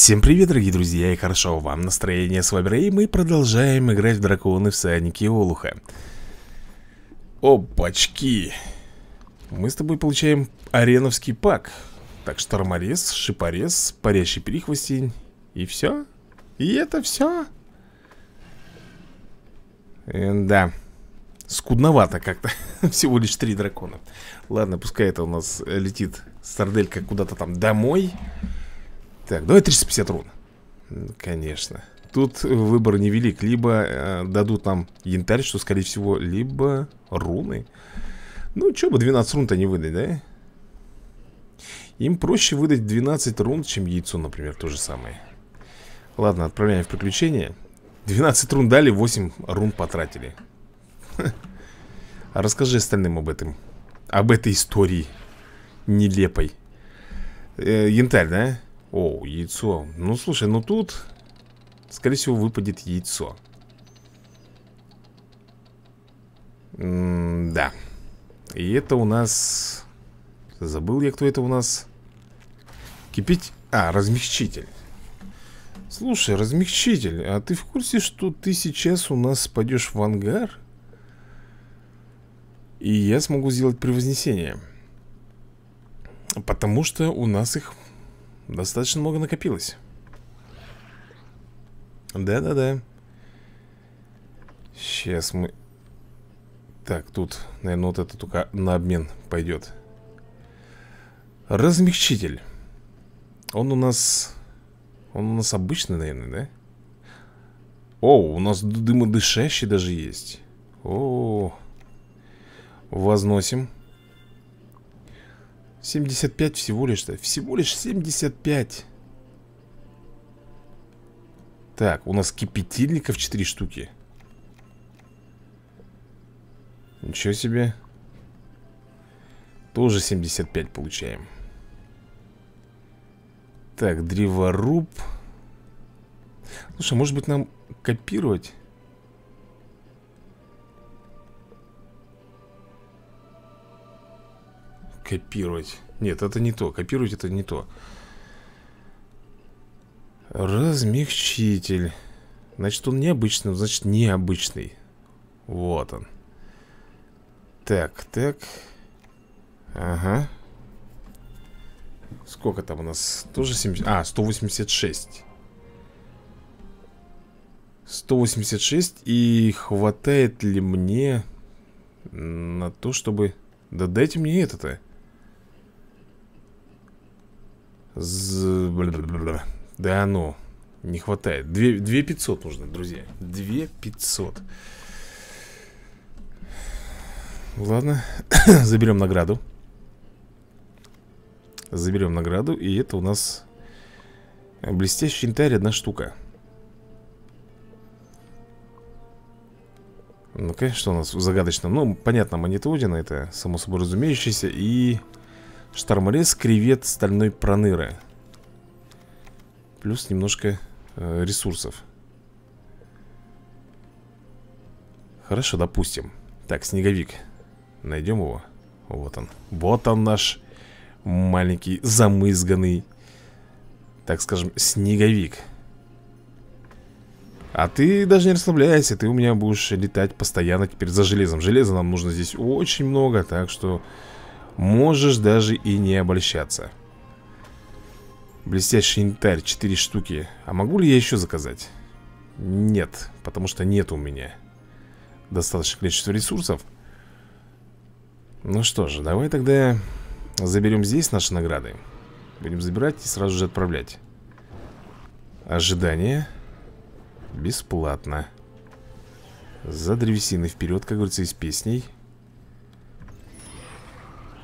Всем привет, дорогие друзья, и хорошо вам настроение, с вами Рэй, мы продолжаем играть в драконы всадники Олуха Опачки Мы с тобой получаем ареновский пак Так, шторморез, шипорез, парящий перехвостень И все? И это все? Э, да Скудновато как-то Всего лишь три дракона Ладно, пускай это у нас летит сарделька куда-то там домой Домой так, ну, давай 350 рун Конечно Тут выбор невелик Либо э, дадут нам янтарь, что скорее всего Либо руны Ну, что бы 12 рун-то не выдать, да? Им проще выдать 12 рун, чем яйцо, например, то же самое Ладно, отправляем в приключение 12 рун дали, 8 рун потратили а Расскажи остальным об этом Об этой истории Нелепой э, Янтарь, да? О, яйцо. Ну, слушай, ну тут, скорее всего, выпадет яйцо. М да. И это у нас... Забыл я, кто это у нас. Кипить... А, размягчитель. Слушай, размягчитель, а ты в курсе, что ты сейчас у нас пойдешь в ангар? И я смогу сделать превознесение. Потому что у нас их Достаточно много накопилось. Да-да-да. Сейчас мы... Так, тут, наверное, вот это только на обмен пойдет. Размягчитель. Он у нас... Он у нас обычный, наверное, да? О, у нас дымодышащий даже есть. О, -о, -о. возносим. 75 всего лишь-то. Всего лишь 75. Так, у нас кипятильников 4 штуки. Ничего себе. Тоже 75 получаем. Так, древоруб. Слушай, может быть нам копировать? Копировать. Нет, это не то. Копировать это не то. Размягчитель. Значит, он необычный, значит, необычный. Вот он. Так, так. Ага. Сколько там у нас? Тоже 70... А, 186. 186. И хватает ли мне на то, чтобы... Да дайте мне это-то. З... Да ну, не хватает 2, 2 500 нужно, друзья 2 500 Ладно, заберем награду Заберем награду И это у нас Блестящий янтарь, одна штука ну конечно у нас загадочно, загадочном? Ну, понятно, монетодина, это само собой разумеющееся И Шторморез, кревет, стальной проныра Плюс немножко э, ресурсов Хорошо, допустим Так, снеговик Найдем его Вот он Вот он наш маленький замызганный Так скажем, снеговик а ты даже не расслабляйся, ты у меня будешь летать постоянно теперь за железом Железа нам нужно здесь очень много, так что Можешь даже и не обольщаться Блестящий янтарь, 4 штуки А могу ли я еще заказать? Нет, потому что нет у меня Достаточное количество ресурсов Ну что же, давай тогда Заберем здесь наши награды Будем забирать и сразу же отправлять Ожидание Бесплатно За древесиной вперед, как говорится, из песней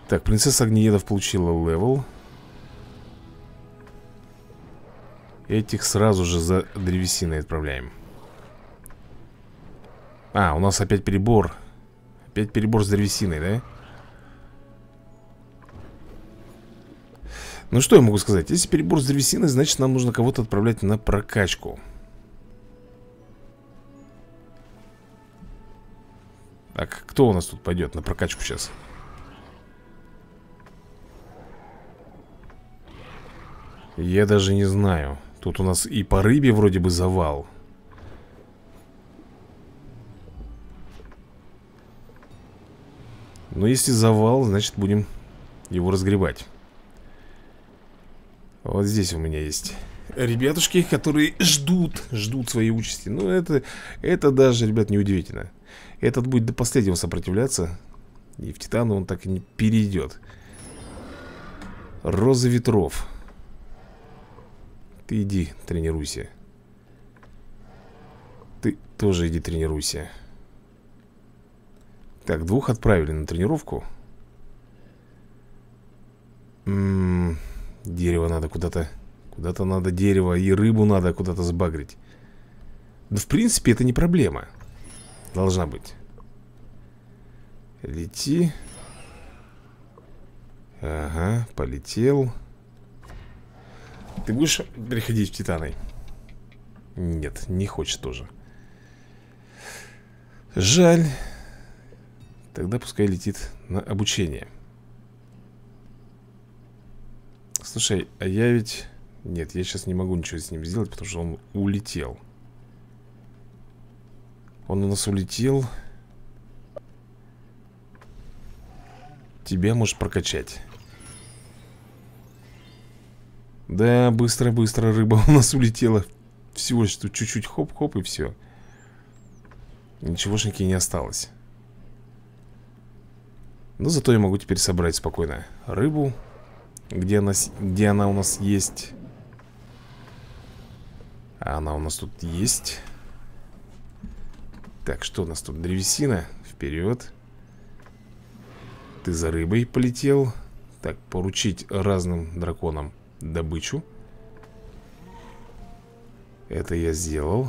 так, принцесса Огнеедов получила левел Этих сразу же за древесиной отправляем А, у нас опять перебор Опять перебор с древесиной, да? Ну что я могу сказать? Если перебор с древесиной, значит нам нужно кого-то отправлять на прокачку Так, кто у нас тут пойдет на прокачку сейчас? Сейчас Я даже не знаю. Тут у нас и по рыбе вроде бы завал. Но если завал, значит будем его разгребать. Вот здесь у меня есть ребятушки, которые ждут, ждут своей участи. Ну, это, это даже, ребят, не удивительно. Этот будет до последнего сопротивляться. И в Титану он так и не перейдет. Роза ветров. Ты иди, тренируйся. Ты тоже иди тренируйся. Так, двух отправили на тренировку. М м-м, -м -м, дерево надо куда-то... Куда-то надо дерево, и рыбу надо куда-то сбагрить. Да, в принципе, это не проблема. Должна быть. Лети. Ага, полетел. Полетел. Ты будешь переходить в Титаны? Нет, не хочет тоже Жаль Тогда пускай летит на обучение Слушай, а я ведь... Нет, я сейчас не могу ничего с ним сделать, потому что он улетел Он у нас улетел Тебя можешь прокачать да, быстро-быстро рыба у нас улетела Всего что чуть-чуть хоп-хоп и все Ничегошеньки не осталось Но зато я могу теперь собрать спокойно рыбу Где она, где она у нас есть А она у нас тут есть Так, что у нас тут? Древесина Вперед Ты за рыбой полетел Так, поручить разным драконам добычу Это я сделал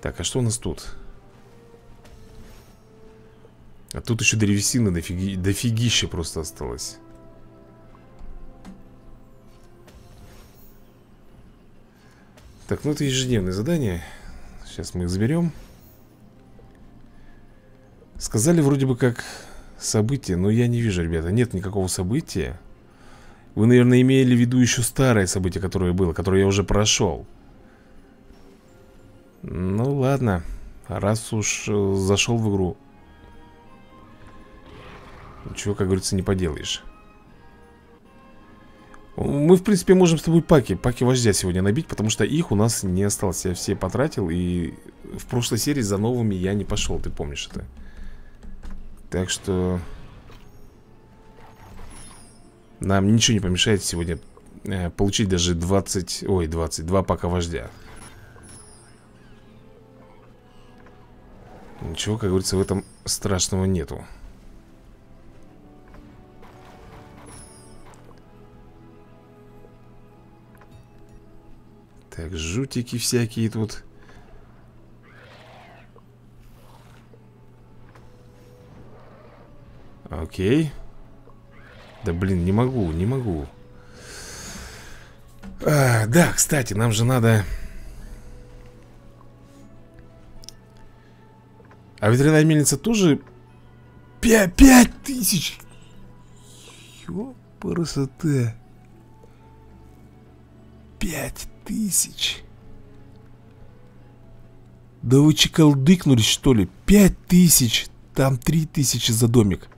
Так, а что у нас тут? А тут еще древесины дофиги, дофигища просто осталось Так, ну это ежедневное задание Сейчас мы их заберем Сказали вроде бы как Событие? но я не вижу, ребята. Нет никакого события. Вы, наверное, имели в виду еще старое событие, которое было, которое я уже прошел. Ну, ладно. Раз уж э, зашел в игру. Ничего, как говорится, не поделаешь. Мы, в принципе, можем с тобой паки, паки вождя сегодня набить, потому что их у нас не осталось. Я все потратил, и в прошлой серии за новыми я не пошел, ты помнишь это. Так что... Нам ничего не помешает сегодня э, получить даже 20... Ой, 22 пока вождя. Ничего, как говорится, в этом страшного нету. Так, жутики всякие тут. Окей. Да блин, не могу, не могу. А, да, кстати, нам же надо... А ветряная мельница тоже... Пять, пять тысяч! Ёпарасоте! Пять тысяч! Да вы чекалдыкнулись, что ли? Пять тысяч! Там три тысячи за домик.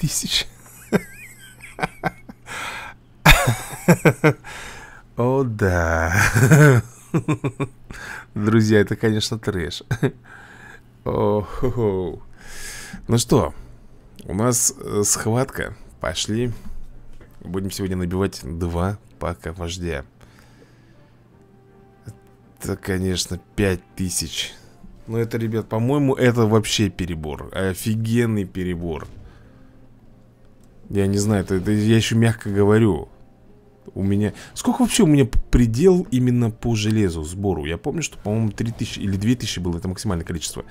тысяч. О, да. Друзья, это, конечно, трэш. Ну что, у нас э, схватка. Пошли. Будем сегодня набивать два пака вождя. Это, конечно, пять тысяч. Но ну, это, ребят, по-моему, это вообще перебор. Офигенный перебор. Я не знаю, это, это я еще мягко говорю. У меня... Сколько вообще у меня предел именно по железу, сбору? Я помню, что, по-моему, 3000 или 2000 было, это максимальное количество.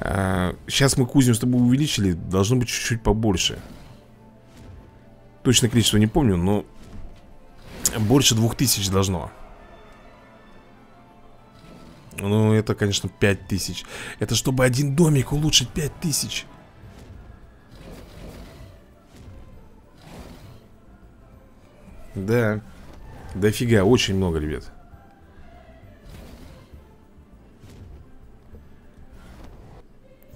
А, сейчас мы кузню с тобой увеличили, должно быть чуть-чуть побольше. Точное количество не помню, но больше 2000 должно. Ну, это, конечно, 5000. Это чтобы один домик улучшить 5000. Да. Дофига, очень много, ребят.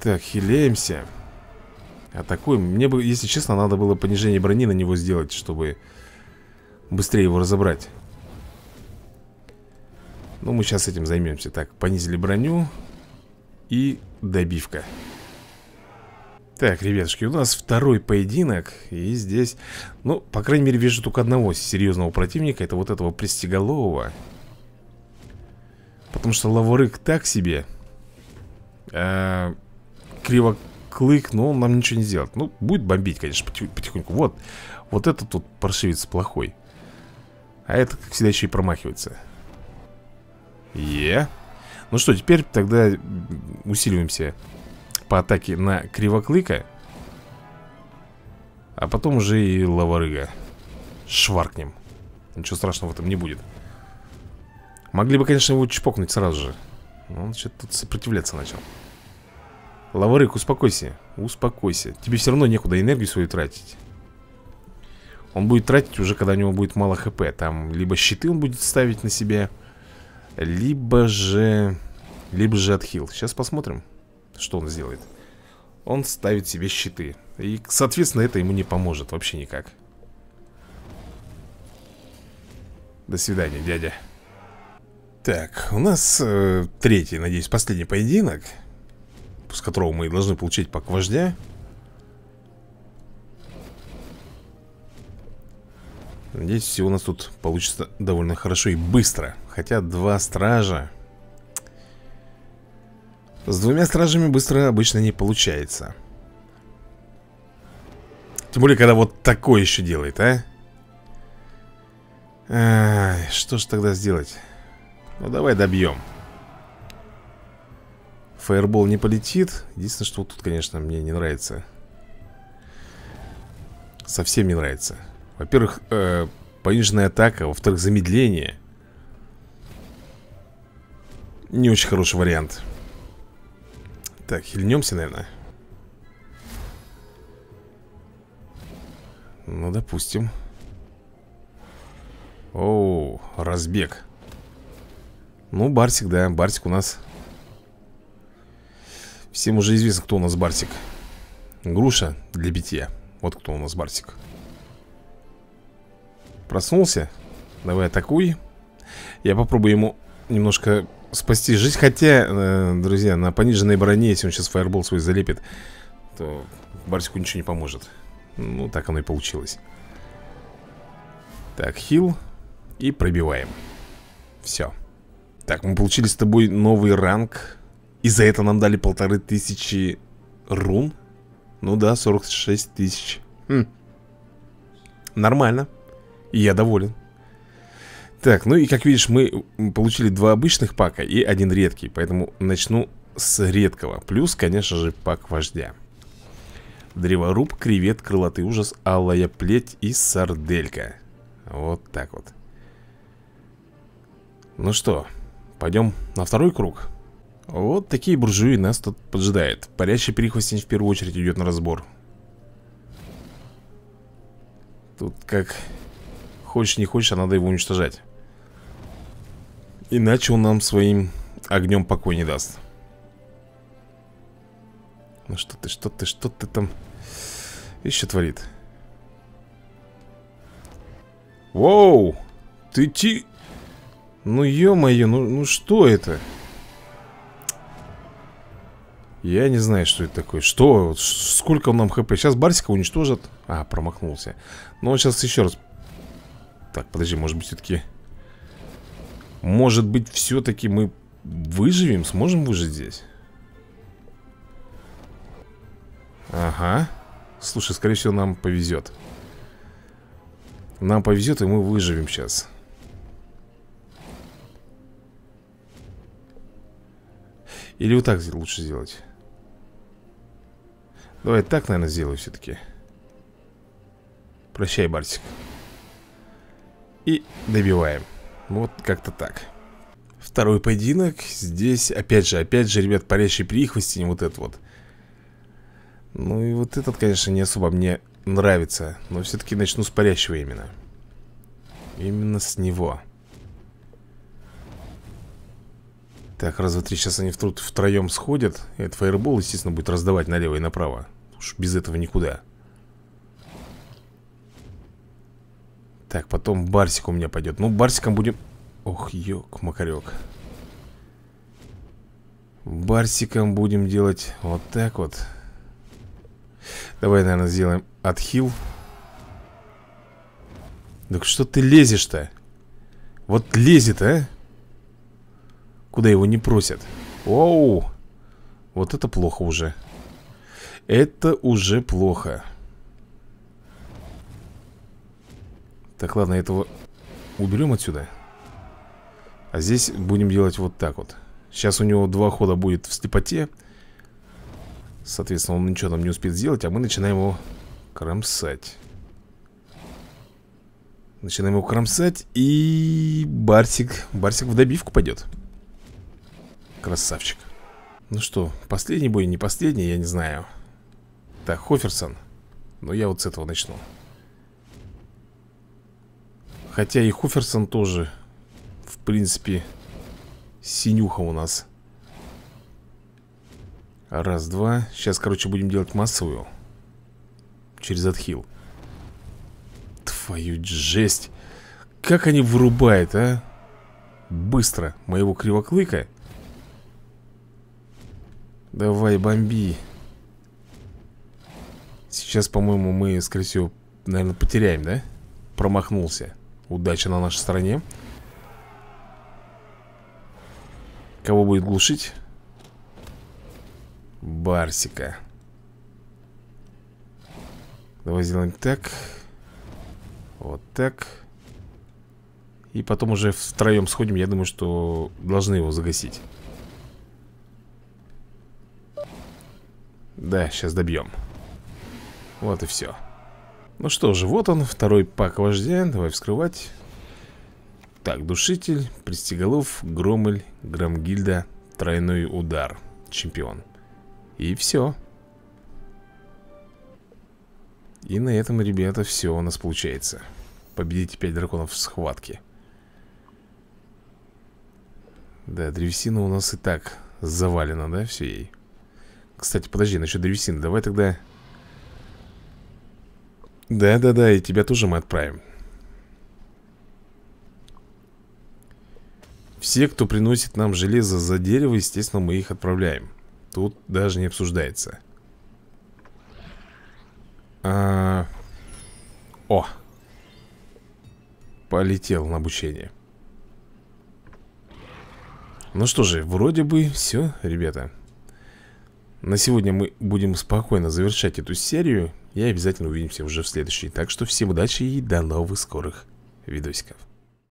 Так, хилеемся. Атакуем. Мне бы, если честно, надо было понижение брони на него сделать, чтобы быстрее его разобрать. Но ну, мы сейчас этим займемся. Так, понизили броню. И Добивка. Так, ребятушки, у нас второй поединок И здесь, ну, по крайней мере, вижу только одного серьезного противника Это вот этого Престиголового Потому что Лаврык так себе а, клык, но он нам ничего не сделает Ну, будет бомбить, конечно, потихоньку Вот, вот этот тут паршивец плохой А этот, как всегда, еще и промахивается Е Ну что, теперь тогда усиливаемся по атаке на Кривоклыка А потом уже и Лаварыга Шваркнем Ничего страшного в этом не будет Могли бы, конечно, его чпокнуть сразу же Но он что-то тут сопротивляться начал Лаварык, успокойся Успокойся Тебе все равно некуда энергию свою тратить он будет тратить уже, когда у него будет мало хп Там либо щиты он будет ставить на себя Либо же... Либо же отхил Сейчас посмотрим что он сделает? Он ставит себе щиты. И, соответственно, это ему не поможет вообще никак. До свидания, дядя. Так, у нас э, третий, надеюсь, последний поединок, с которого мы должны получить пак вождя. Надеюсь, все у нас тут получится довольно хорошо и быстро. Хотя два стража с двумя стражами быстро обычно не получается Тем более, когда вот такое еще делает, а? а что ж тогда сделать? Ну, давай добьем Фаербол не полетит Единственное, что вот тут, конечно, мне не нравится Совсем не нравится Во-первых, э, пониженная атака Во-вторых, замедление Не очень хороший вариант так, хильнемся, наверное Ну, допустим Оу, разбег Ну, Барсик, да, Барсик у нас Всем уже известно, кто у нас Барсик Груша для битья Вот кто у нас Барсик Проснулся Давай атакуй Я попробую ему немножко спасти жизнь Хотя, э, друзья, на пониженной броне Если он сейчас фаербол свой залепит То Барсику ничего не поможет Ну, так оно и получилось Так, хил И пробиваем Все Так, мы получили с тобой новый ранг И за это нам дали полторы тысячи рун Ну да, 46 тысяч хм. Нормально и я доволен так, ну и как видишь, мы получили два обычных пака и один редкий Поэтому начну с редкого Плюс, конечно же, пак вождя Древоруб, кревет, крылатый ужас, алая плеть и сарделька Вот так вот Ну что, пойдем на второй круг Вот такие буржуи нас тут поджидают Парящий прихвостень в первую очередь идет на разбор Тут как хочешь не хочешь, а надо его уничтожать Иначе он нам своим огнем покой не даст. Ну что ты, что ты, что ты там еще творит? Воу! Ты ти... Ну ё-моё, ну, ну что это? Я не знаю, что это такое. Что? Сколько он нам хп? Сейчас Барсика уничтожат. А, промахнулся. Но он сейчас еще раз... Так, подожди, может быть, все-таки... Может быть, все-таки мы выживем? Сможем выжить здесь? Ага. Слушай, скорее всего, нам повезет. Нам повезет, и мы выживем сейчас. Или вот так лучше сделать? Давай так, наверное, сделаю все-таки. Прощай, Бартик. И добиваем. Вот как-то так Второй поединок Здесь опять же, опять же, ребят, парящий прихвостень Вот этот вот Ну и вот этот, конечно, не особо мне нравится Но все-таки начну с парящего именно Именно с него Так, раз, два, три, сейчас они в труд втроем сходят Этот фаербол, естественно, будет раздавать налево и направо Уж без этого никуда Так, потом Барсик у меня пойдет. Ну, Барсиком будем... Ох, ёк, макарек. Барсиком будем делать вот так вот. Давай, наверное, сделаем отхил. Так что ты лезешь-то? Вот лезет, а? Куда его не просят? Оу! Вот это плохо уже. Это уже плохо. Плохо. Так, ладно, этого уберем отсюда А здесь будем делать вот так вот Сейчас у него два хода будет в слепоте Соответственно, он ничего там не успеет сделать А мы начинаем его кромсать Начинаем его кромсать И Барсик Барсик в добивку пойдет Красавчик Ну что, последний бой, не последний, я не знаю Так, Хоферсон Но я вот с этого начну Хотя и Хуферсон тоже В принципе Синюха у нас Раз, два Сейчас, короче, будем делать массовую Через отхил Твою жесть Как они вырубают, а Быстро Моего кривоклыка Давай, бомби Сейчас, по-моему, мы, скорее всего Наверное, потеряем, да? Промахнулся Удача на нашей стороне Кого будет глушить? Барсика Давай сделаем так Вот так И потом уже втроем сходим Я думаю, что должны его загасить Да, сейчас добьем Вот и все ну что же, вот он, второй пак вождя Давай вскрывать Так, душитель, пристеголов, громель, громгильда, тройной удар Чемпион И все И на этом, ребята, все у нас получается Победите 5 драконов в схватке Да, древесина у нас и так завалена, да, все ей Кстати, подожди, насчет древесины Давай тогда да-да-да, и тебя тоже мы отправим. Все, кто приносит нам железо за дерево, естественно, мы их отправляем. Тут даже не обсуждается. А... О! Полетел на обучение. Ну что же, вроде бы все, ребята. На сегодня мы будем спокойно завершать эту серию и обязательно увидимся уже в следующей. Так что всем удачи и до новых скорых видосиков.